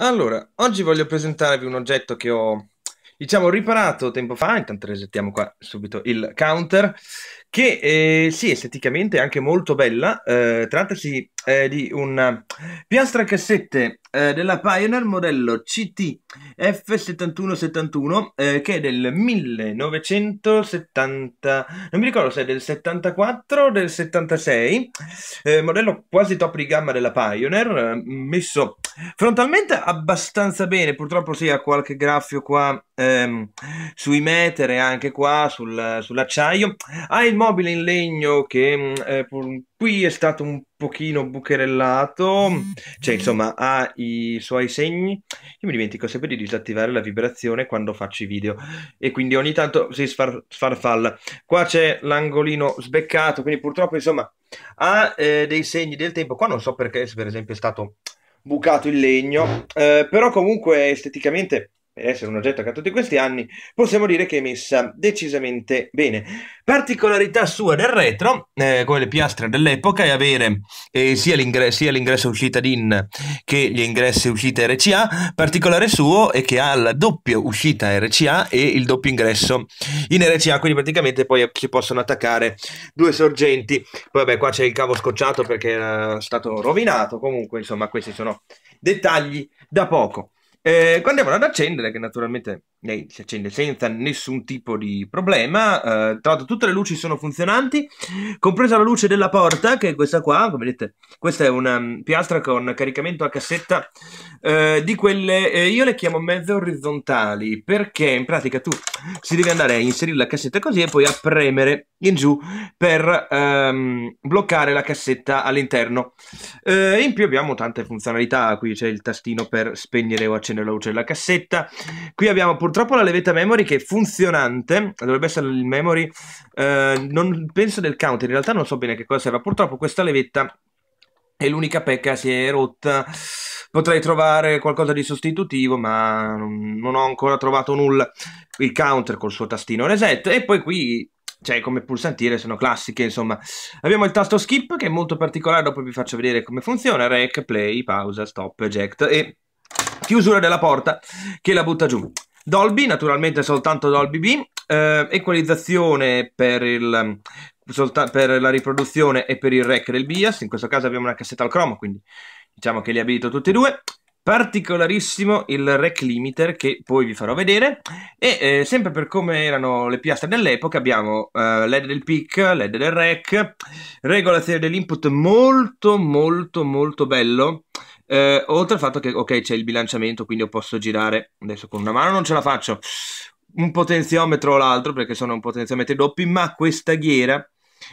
Allora, oggi voglio presentarvi un oggetto che ho, diciamo, riparato tempo fa, intanto resettiamo qua subito il counter, che eh, sì, esteticamente è anche molto bella. Eh, trattasi eh, di un piastra cassette eh, della Pioneer modello CTF7171 eh, che è del 1970, non mi ricordo se è del 74 o del 76, eh, modello quasi top di gamma della Pioneer, messo frontalmente abbastanza bene, purtroppo si sì, ha qualche graffio qua ehm, sui e anche qua sul, sull'acciaio. Ha il mobile in legno che mm, eh, qui è stato un pochino bucherellato, cioè insomma ha i suoi segni. Io mi dimentico sempre di disattivare la vibrazione quando faccio i video e quindi ogni tanto si sfar- sfarfalla. Qua c'è l'angolino sbeccato, quindi purtroppo insomma ha eh, dei segni del tempo. Qua non so perché se per esempio è stato bucato il legno, eh, però comunque esteticamente essere un oggetto che ha tutti questi anni, possiamo dire che è messa decisamente bene. Particolarità sua del retro, eh, come le piastre dell'epoca, è avere eh, sia, l'ingre- sia, l'ingresso uscita DIN che gli ingressi uscita RCA. Particolare suo è che ha la doppia uscita RCA e il doppio ingresso in RCA, quindi praticamente poi si possono attaccare due sorgenti. Poi vabbè, qua c'è il cavo scocciato perché è stato rovinato, comunque insomma questi sono dettagli da poco. Eh, quando vado ad accendere, che naturalmente lei si accende senza nessun tipo di problema, eh, tra l'altro tutte le luci sono funzionanti, compresa la luce della porta, che è questa qua, come vedete, questa è una mm, piastra con caricamento a cassetta eh, di quelle, eh, io le chiamo mezzo orizzontali, perché in pratica tu si deve andare a inserire la cassetta così e poi a premere in giù per ehm, bloccare la cassetta all'interno. Eh, in più abbiamo tante funzionalità, qui c'è il tastino per spegnere o accendere la luce della cassetta. Qui abbiamo purtroppo la levetta memory che è funzionante, dovrebbe essere il memory, eh, non penso del count, in realtà non so bene che cosa serve, purtroppo questa levetta è l'unica pecca, si è rotta potrei trovare qualcosa di sostitutivo, ma non ho ancora trovato nulla. Il counter col suo tastino reset e poi qui cioè come pulsantiere sono classiche, insomma. Abbiamo il tasto skip che è molto particolare, dopo vi faccio vedere come funziona, rec, play, pausa, stop, eject e chiusura della porta che la butta giù. Dolby, naturalmente soltanto Dolby B, eh, equalizzazione per, il, per la riproduzione e per il rec del bias, in questo caso abbiamo una cassetta al chroma quindi diciamo che li abilito tutti e due, particolarissimo il rack limiter che poi vi farò vedere e eh, sempre per come erano le piastre dell'epoca abbiamo eh, led del pick, led del rack, regolazione dell'input molto molto molto bello eh, oltre al fatto che ok c'è il bilanciamento quindi io posso girare adesso con una mano non ce la faccio un potenziometro o l'altro perché sono un potenziometro doppi ma questa ghiera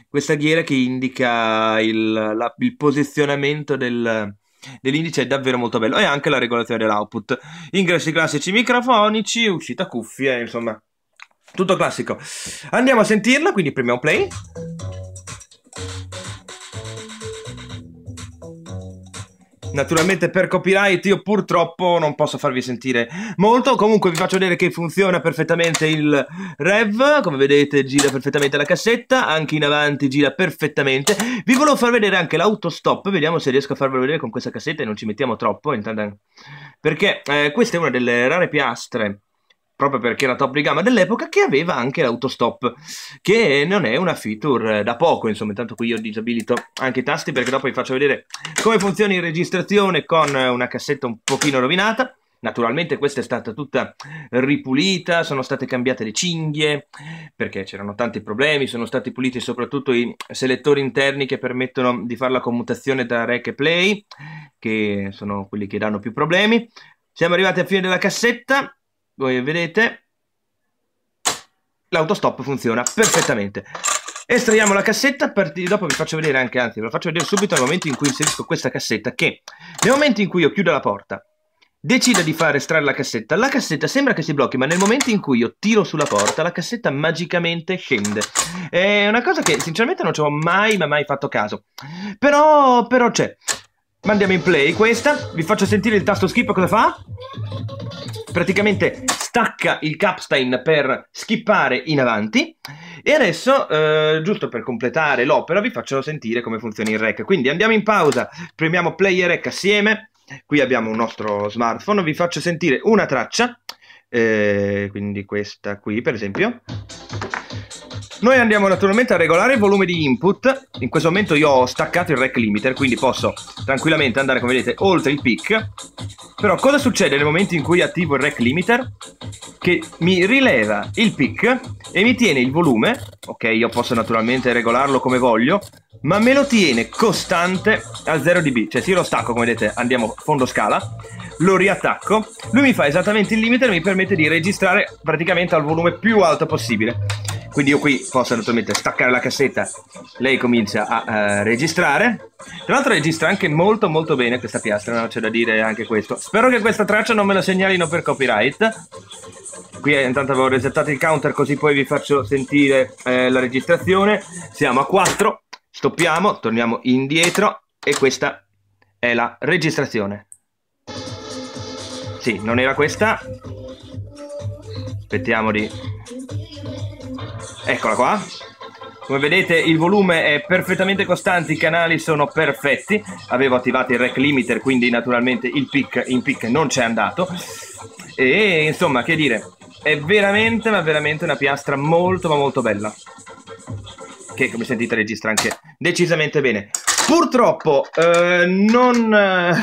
questa ghiera che indica il, la, il posizionamento del, dell'indice è davvero molto bello e anche la regolazione dell'output. Ingressi classici microfonici, uscita cuffie, insomma, tutto classico. Andiamo a sentirla, quindi premiamo play. Naturalmente per copyright io purtroppo non posso farvi sentire molto, comunque vi faccio vedere che funziona perfettamente il rev, come vedete gira perfettamente la cassetta, anche in avanti gira perfettamente. Vi volevo far vedere anche l'autostop, vediamo se riesco a farvelo vedere con questa cassetta e non ci mettiamo troppo, intanto... perché eh, questa è una delle rare piastre proprio perché era top di gamma dell'epoca, che aveva anche l'autostop, che non è una feature eh, da poco, insomma, intanto qui io disabilito anche i tasti perché dopo vi faccio vedere come funziona in registrazione con una cassetta un pochino rovinata. Naturalmente questa è stata tutta ripulita, sono state cambiate le cinghie perché c'erano tanti problemi, sono stati puliti soprattutto i selettori interni che permettono di fare la commutazione da rec e play, che sono quelli che danno più problemi. Siamo arrivati alla fine della cassetta, voi vedete l'autostop funziona perfettamente estraiamo la cassetta per, dopo vi faccio vedere anche anzi ve la faccio vedere subito al momento in cui inserisco questa cassetta che nel momento in cui io chiudo la porta decido di far estrarre la cassetta la cassetta sembra che si blocchi ma nel momento in cui io tiro sulla porta la cassetta magicamente scende è una cosa che sinceramente non ci ho mai ma mai fatto caso però però c'è mandiamo in play questa vi faccio sentire il tasto skip cosa fa praticamente stacca il capstain per skippare in avanti e adesso, eh, giusto per completare l'opera, vi faccio sentire come funziona il rec. Quindi andiamo in pausa, premiamo play e rec assieme, qui abbiamo un nostro smartphone, vi faccio sentire una traccia, eh, quindi questa qui per esempio. Noi andiamo naturalmente a regolare il volume di input, in questo momento io ho staccato il rack limiter, quindi posso tranquillamente andare, come vedete, oltre il peak. Però cosa succede nel momento in cui attivo il rack limiter? Che mi rileva il peak e mi tiene il volume, ok, io posso naturalmente regolarlo come voglio, ma me lo tiene costante a 0 dB, cioè se io lo stacco, come vedete, andiamo fondo scala, lo riattacco, lui mi fa esattamente il limiter e mi permette di registrare praticamente al volume più alto possibile. Quindi io qui posso naturalmente staccare la cassetta, lei comincia a eh, registrare. Tra l'altro registra anche molto molto bene questa piastra, no? c'è da dire anche questo. Spero che questa traccia non me la segnalino per copyright. Qui eh, intanto avevo resettato il counter così poi vi faccio sentire eh, la registrazione. Siamo a 4, stoppiamo, torniamo indietro e questa è la registrazione. Sì, non era questa. Aspettiamo di Eccola qua. Come vedete il volume è perfettamente costante, i canali sono perfetti. Avevo attivato il rack limiter, quindi naturalmente il peak in peak non c'è andato. E insomma, che dire, è veramente ma veramente una piastra molto ma molto bella. Che come sentite registra anche decisamente bene. Purtroppo eh, non, eh,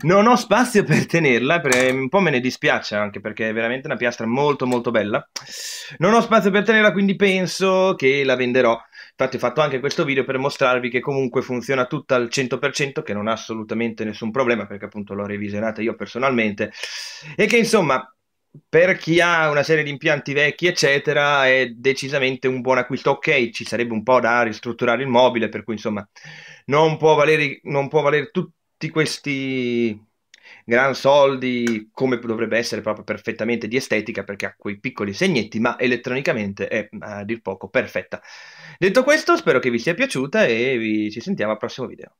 non, ho spazio per tenerla, per, un po' me ne dispiace anche perché è veramente una piastra molto molto bella. Non ho spazio per tenerla, quindi penso che la venderò. Infatti ho fatto anche questo video per mostrarvi che comunque funziona tutta al 100%, che non ha assolutamente nessun problema perché appunto l'ho revisionata io personalmente e che insomma per chi ha una serie di impianti vecchi, eccetera, è decisamente un buon acquisto. Ok, ci sarebbe un po' da ristrutturare il mobile, per cui insomma non può valere, non può valere tutti questi gran soldi come dovrebbe essere proprio perfettamente di estetica perché ha quei piccoli segnetti ma elettronicamente è a dir poco perfetta detto questo spero che vi sia piaciuta e vi, ci sentiamo al prossimo video